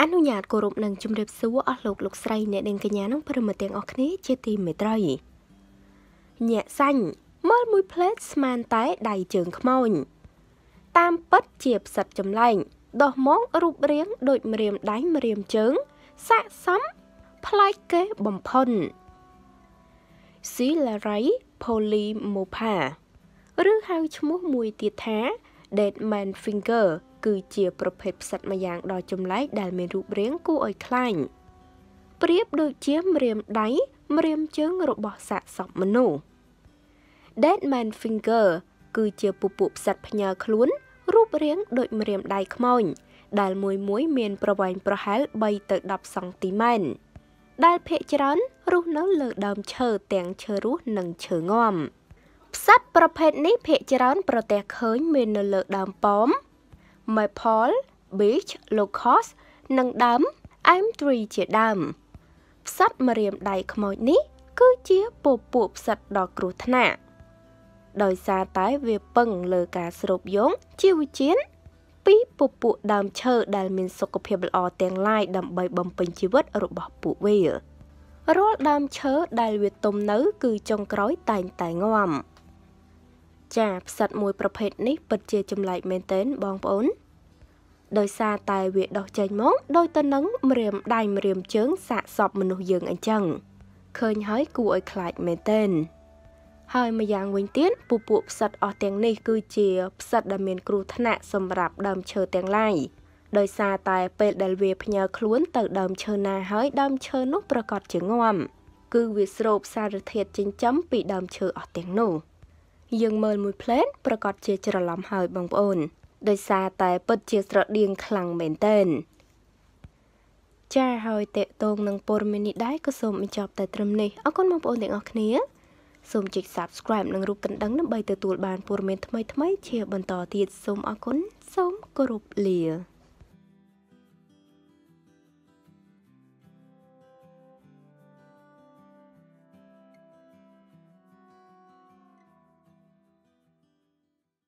អនុញ្ញាតគោរពនិងជំរាបសួរអស់លោកលោកស្រីអ្នកនាងកញ្ញានិងប្រិមត្តទាំងអស់គ្នាជាទីមេត្រីញាក់សាញ់មើលមួយផ្លេតស្មានតែដៃជើងខ្មោចតាមពិតជាផ្សិតចម្លែងដោះមករូបរាងដូចម្រាមដៃម្រាមជើងស័កសមប្លែកគេបំផុនស៊ីឡារ៉ៃផូលីម៉ូផាឬហៅឈ្មោះមួយទៀតថា Deadman Finger គឺជាប្រភេទផ្សិតម្យ៉ាងដ៏ចម្លែកដែលមានរូបរាងគួរឲ្យខ្លាញ់ប្រៀបដូចជាម្រាមដៃម្រាមជើងរបស់សាកសពមនុស្ស Dead man finger គឺជាពពួកផ្សិតផ្ញើខ្លួនរូបរាងដូចម្រាមដៃខ្មោចដែលមួយមួយមានប្រវែងប្រហែល3ទៅ10សង់ទីម៉ែត្រដែលភាគច្រើនរស់នៅលើដើមឈើទាំងឈើរស់និងឈើងាំផ្សិតប្រភេទនេះភាគច្រើនប្រទះឃើញមាននៅលើដើមប៉ោម Maple Beech Locust និងដើម Elm Tree ជាដើមផ្សិតម្រាមដៃខ្មោចនេះគឺជាពពួកផ្សិតដ៏គ្រោះថ្នាក់ដោយសារតែវាពឹងលើការស្រូបយកជីវជាតិពីពពួកដើមឈើដែលមានសុខភាពល្អទាំងឡាយដើម្បីបំពេញជីវិតរបស់ពួកវារាល់ដើមឈើដែលវាទុំនៅ គឺចុងក្រោយតែងតែងំចាផ្សិតមួយប្រភេទនេះពិតជាចម្លែកមែនទែនបងប្អូន ដោយសារតែវាដោះចេញមកដោយទៅនឹងម្រាមដៃម្រាមជើងសាកសពមនុស្សយើងអញ្ចឹងឃើញហើយគួរឲ្យខ្លាចមែនទែនហើយម្យ៉ាងវិញទៀតពពួកផ្សិតអស់ទាំងនេះគឺជាផ្សិតដែលមានគ្រោះថ្នាក់សម្រាប់ដើមឈើទាំងឡាយដោយសារតែ ពេលដែលវាផ្ញើខ្លួនទៅដើមឈើណាហើយដើមឈើនោះប្រកាសជាងំគឺវាស្រូបសារធាតុចិញ្ចឹមពីដើមឈើអស់ទាំងនោះ។យើងមើលមួយភ្លែនប្រកាសជាច្រឡំហើយបងប្អូន ដោយសារតែពិតជាស្រដៀងខ្លាំងមែនទែនចាហើយតេតងនឹងព័ត៌មាននេះដែរក៏សូមបញ្ចប់តែត្រឹមនេះអរគុណបងប្អូនទាំងអស់គ្នាសូមចុច Subscribe និងរូបកណ្ដឹងដើម្បីទទួលបានព័ត៌មានថ្មីៗជាបន្តទៀតសូមអរគុណសូមគោរពលា